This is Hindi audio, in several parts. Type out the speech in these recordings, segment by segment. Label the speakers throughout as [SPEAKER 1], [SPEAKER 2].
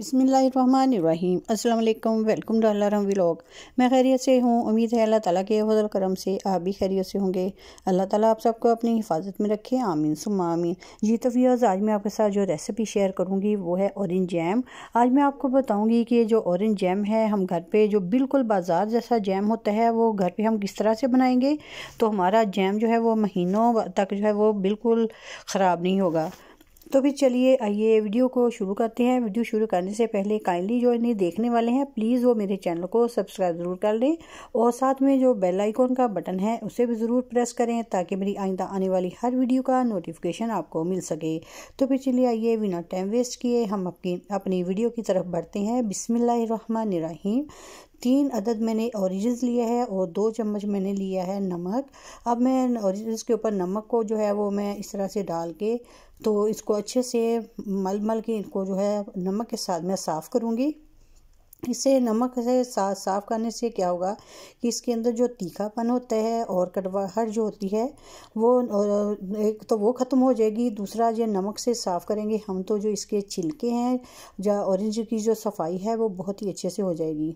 [SPEAKER 1] बिसमीम् अल्लाम वेलकम डॉलरम व्लॉग मैं खैरियत से हूँ उम्मीद है अल्लाह ताला के हजल करम से आप भी खैरियत से होंगे अल्लाह ताला आप सबको अपनी हिफाजत में रखे आमीन सुम आमीन जी तो व्यूअर्स आज मैं आपके साथ जो रेसिपी शेयर करूँगी वो है औरेंज जैम आज मैं आपको बताऊँगी कि जो औरेंज जैम है हम घर पर जो बिल्कुल बाजार जैसा जैम होता है वो घर पर हम किस तरह से बनाएँगे तो हमारा जैम जो है वो महीनों तक जो है वो बिल्कुल ख़राब नहीं होगा तो भी चलिए आइए वीडियो को शुरू करते हैं वीडियो शुरू करने से पहले काइंडली जो इन्हें देखने वाले हैं प्लीज़ वो मेरे चैनल को सब्सक्राइब ज़रूर कर लें और साथ में जो बेल आइकॉन का बटन है उसे भी ज़रूर प्रेस करें ताकि मेरी आइंदा आने वाली हर वीडियो का नोटिफिकेशन आपको मिल सके तो फिर चलिए आइए बिना टाइम वेस्ट किए हम अपनी अपनी वीडियो की तरफ बढ़ते हैं बिसमीम तीन अदद मैंने औरिजिन लिया है और दो चम्मच मैंने लिया है नमक अब मैं औरिजिन के ऊपर नमक को जो है वो मैं इस तरह से डाल के तो इसको अच्छे से मल मल के इनको जो है नमक के साथ मैं साफ़ करूँगी इसे नमक से साफ साफ करने से क्या होगा कि इसके अंदर जो तीखापन होता है और कड़वाहट जो होती है वो एक तो वो ख़त्म हो जाएगी दूसरा ये नमक से साफ़ करेंगे हम तो जो इसके छिलके हैं या ऑरेंज की जो सफाई है वो बहुत ही अच्छे से हो जाएगी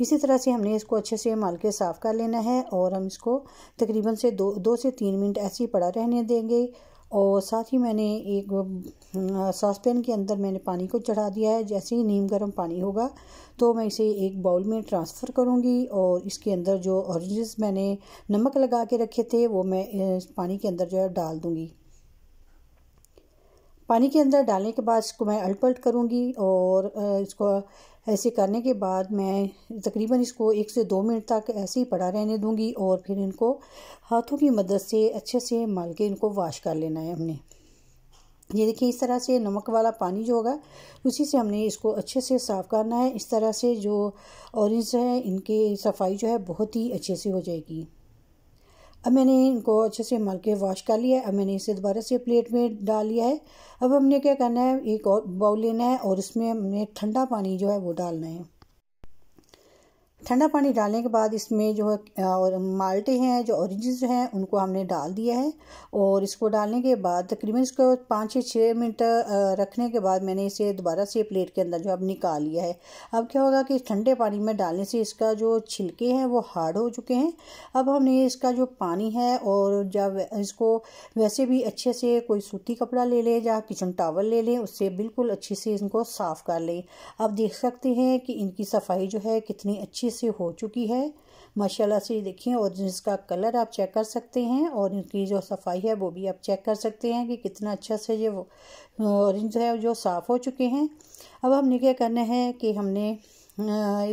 [SPEAKER 1] इसी तरह से हमने इसको अच्छे से मल के साफ़ कर लेना है और हम इसको तकरीबन से दो दो से तीन मिनट ऐसे ही पड़ा रहने देंगे और साथ ही मैंने एक पैन के अंदर मैंने पानी को चढ़ा दिया है जैसे ही नीम गर्म पानी होगा तो मैं इसे एक बाउल में ट्रांसफ़र करूँगी और इसके अंदर जो ऑरेंजेस मैंने नमक लगा के रखे थे वो मैं इस पानी के अंदर जो है डाल दूँगी पानी के अंदर डालने के बाद इसको मैं अलट पलट करूँगी और इसको ऐसे करने के बाद मैं तकरीबन इसको एक से दो मिनट तक ऐसे ही पड़ा रहने दूंगी और फिर इनको हाथों की मदद से अच्छे से मल के इनको वाश कर लेना है हमने ये देखिए इस तरह से नमक वाला पानी जो होगा उसी से हमने इसको अच्छे से साफ़ करना है इस तरह से जो ऑरेंज है इनकी सफाई जो है बहुत ही अच्छे से हो जाएगी अब मैंने इनको अच्छे से मल के वॉश कर लिया है अब मैंने इसे दोबारा से प्लेट में डाल लिया है अब हमने क्या करना है एक और बाउल लेना है और इसमें हमने ठंडा पानी जो है वो डालना है ठंडा पानी डालने के बाद इसमें जो है और माल्टे हैं जो ऑरेंजेस हैं उनको हमने डाल दिया है और इसको डालने के बाद तकरीबन इसको पाँच से छः मिनट रखने के बाद मैंने इसे दोबारा से प्लेट के अंदर जो अब निकाल लिया है अब क्या होगा कि ठंडे पानी में डालने से इसका जो छिलके हैं वो हार्ड हो चुके हैं अब हमने इसका जो पानी है और जब इसको वैसे भी अच्छे से कोई सूती कपड़ा ले लें या किचन टावल ले लें उससे बिल्कुल अच्छे से इनको साफ़ कर लें अब देख सकते हैं कि इनकी सफाई जो है कितनी अच्छी से हो चुकी है माशाल्लाह से देखिए और इसका कलर आप चेक कर सकते हैं और इनकी जो सफाई है वो भी आप चेक कर सकते हैं कि कितना अच्छा से ये ऑरेंज है जो साफ़ हो चुके हैं अब हमने क्या करना है कि हमने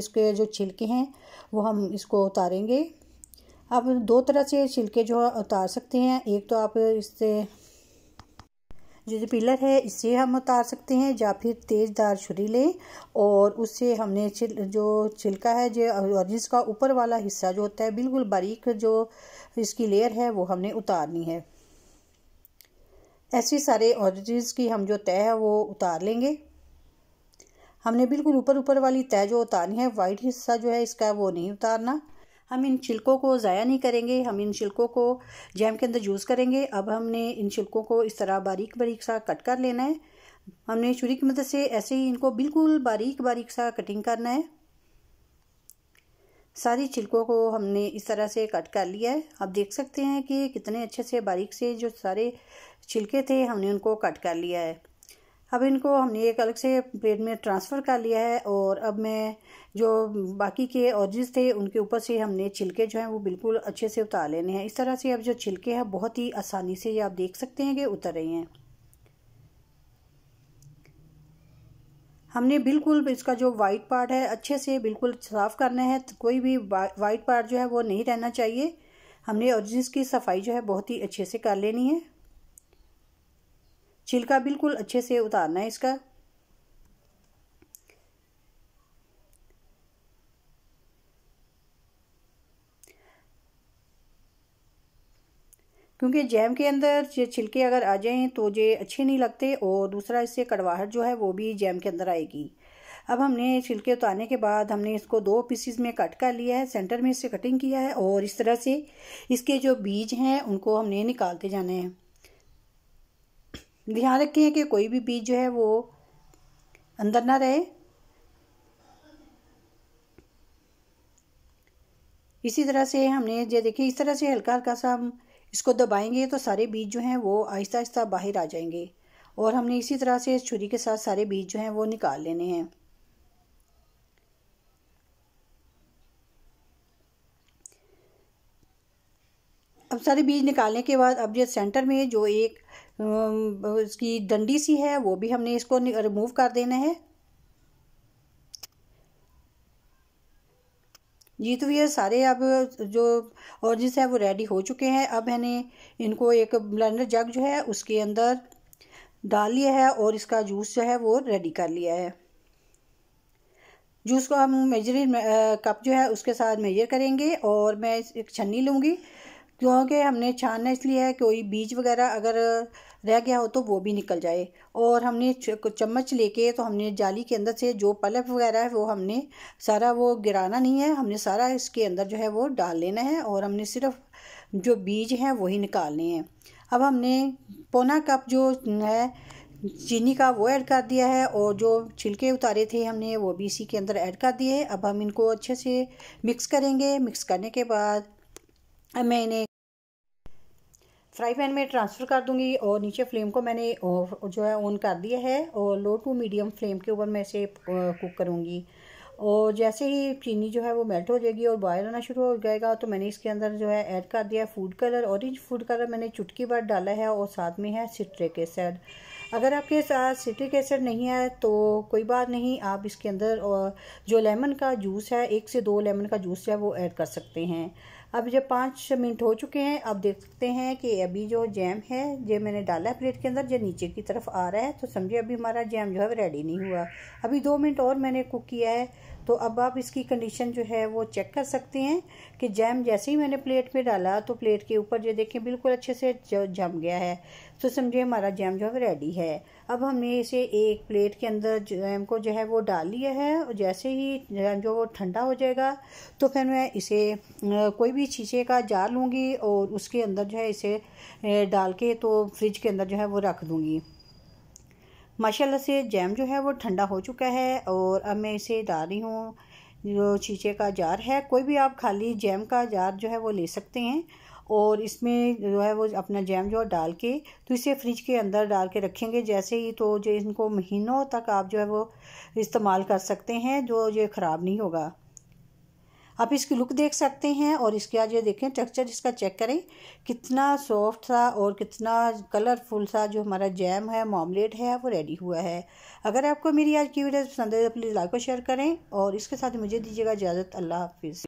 [SPEAKER 1] इसके जो छिलके हैं वो हम इसको उतारेंगे आप दो तरह से छिलके जो उतार सकते हैं एक तो आप इससे जो जो पिलर है इसे हम उतार सकते हैं या फिर तेज़दार छुरी लें और उससे हमने चिल जो छिलका है जो जिसका ऊपर वाला हिस्सा जो होता है बिल्कुल बारीक जो इसकी लेयर है वो हमने उतारनी है ऐसे सारे ऑरिजिन की हम जो तय है वो उतार लेंगे हमने बिल्कुल ऊपर ऊपर वाली तय जो उतारनी है वाइट हिस्सा जो है इसका वो नहीं उतारना हम इन छिलकों को ज़ाया नहीं करेंगे हम इन छिलकों को जैम के अंदर यूज़ करेंगे अब हमने इन छिलकों को इस तरह बारीक बारीक सा कट कर लेना है हमने छुरी की मदद से ऐसे ही इनको बिल्कुल बारीक बारीक सा कटिंग करना है सारी छिलकों को हमने इस तरह से कट कर लिया है आप देख सकते हैं कि कितने अच्छे से बारीक से जो सारे छिलके थे हमने उनको कट कर लिया है अब इनको हमने एक अलग से प्लेट में ट्रांसफ़र कर लिया है और अब मैं जो बाकी के ऑर्जिस थे उनके ऊपर से हमने छिलके जो हैं वो बिल्कुल अच्छे से उतार लेने हैं इस तरह से अब जो छिलके हैं बहुत ही आसानी से ये आप देख सकते हैं कि उतर रहे हैं हमने बिल्कुल इसका जो वाइट पार्ट है अच्छे से बिल्कुल साफ़ करना है कोई भी वाइट पार्ट जो है वो नहीं रहना चाहिए हमने ऑर्जिस की सफाई जो है बहुत ही अच्छे से कर लेनी है छिलका बिल्कुल अच्छे से उतारना है इसका क्योंकि जैम के अंदर छिलके अगर आ जाएं तो ये अच्छे नहीं लगते और दूसरा इससे कड़वाहट जो है वो भी जैम के अंदर आएगी अब हमने छिलके उतारने के बाद हमने इसको दो पीसीज में कट कर लिया है सेंटर में इसे कटिंग किया है और इस तरह से इसके जो बीज हैं उनको हमने निकालते जाने हैं ध्यान रखें कि कोई भी बीज जो है वो अंदर ना रहे इसी तरह से हमने ये देखिए इस तरह से हल्का हल्का सा हम इसको दबाएंगे तो सारे बीज जो हैं वो आहिस्ता आहिस्ता बाहर आ जाएंगे और हमने इसी तरह से छुरी के साथ सारे बीज जो हैं वो निकाल लेने हैं अब सारे बीज निकालने के बाद अब ये सेंटर में जो एक उसकी डंडी सी है वो भी हमने इसको रिमूव कर देना है जी तो ये सारे अब जो ऑरेंजेस हैं वो रेडी हो चुके हैं अब मैंने इनको एक ब्लेंडर जग जो है उसके अंदर डाल लिया है और इसका जूस जो है वो रेडी कर लिया है जूस को हम मेजरिंग कप जो है उसके साथ मेजर करेंगे और मैं एक छन्नी लूँगी क्योंकि हमने छानना इसलिए है कोई बीज वगैरह अगर रह गया हो तो वो भी निकल जाए और हमने चम्मच लेके तो हमने जाली के अंदर से जो पलप वगैरह है वो हमने सारा वो गिराना नहीं है हमने सारा इसके अंदर जो है वो डाल लेना है और हमने सिर्फ जो बीज हैं वही निकालने हैं अब हमने पौना कप जो है चीनी का वो ऐड कर दिया है और जो छिलके उतारे थे हमने वो भी इसी के अंदर ऐड कर दिए अब हम इनको अच्छे से मिक्स करेंगे मिक्स करने के बाद मैं इन्हें फ्राई पैन में ट्रांसफ़र कर दूंगी और नीचे फ्लेम को मैंने जो है ऑन कर दिया है और लो टू मीडियम फ्लेम के ऊपर मैं इसे कुक करूँगी और जैसे ही चीनी जो है वो मेल्ट हो जाएगी और बॉयल होना शुरू हो जाएगा तो मैंने इसके अंदर जो है ऐड कर दिया food colour orange food colour मैंने चुटकी भर डाला है और साथ में है सिट्रिक सैड अगर आपके साथ सिट्रिक एसिड नहीं है तो कोई बात नहीं आप इसके अंदर और जो लेमन का जूस है एक से दो लेमन का जूस है वो ऐड कर सकते हैं अब जब पाँच मिनट हो चुके हैं अब देख सकते हैं कि अभी जो जैम है जो मैंने डाला है प्लेट के अंदर जो नीचे की तरफ आ रहा है तो समझिए अभी हमारा जैम जो है रेडी नहीं हुआ अभी दो मिनट और मैंने कुक किया है तो अब आप इसकी कंडीशन जो है वो चेक कर सकते हैं कि जैम जैसे ही मैंने प्लेट में डाला तो प्लेट के ऊपर जो देखें बिल्कुल अच्छे से जम गया है तो समझिए हमारा जैम जो है रेडी है अब हमने इसे एक प्लेट के अंदर जैम को जो है वो डाल लिया है और जैसे ही जैम जो वो ठंडा हो जाएगा तो फिर मैं इसे कोई भी शीशे का जार लूँगी और उसके अंदर जो है इसे डाल के तो फ्रिज के अंदर जो है वो रख दूँगी माशाल्लाह से जैम जो है वो ठंडा हो चुका है और अब मैं इसे डाल रही हूँ जो शीशे का जार है कोई भी आप खाली जैम का जार जो है वो ले सकते हैं और इसमें जो है वो अपना जैम जो डाल के तो इसे फ्रिज के अंदर डाल के रखेंगे जैसे ही तो जो इनको महीनों तक आप जो है वो इस्तेमाल कर सकते हैं जो ये ख़राब नहीं होगा आप इसकी लुक देख सकते हैं और इसके आज ये देखें टेक्सचर इसका चेक करें कितना सॉफ्ट सा और कितना कलरफुल सा जो हमारा जैम है मॉमलेट है वो रेडी हुआ है अगर आपको मेरी आज की वीडियो पसंद है तो प्लीज़ लाइक और शेयर करें और इसके साथ मुझे दीजिएगा इजाज़त अल्लाह हाफिज़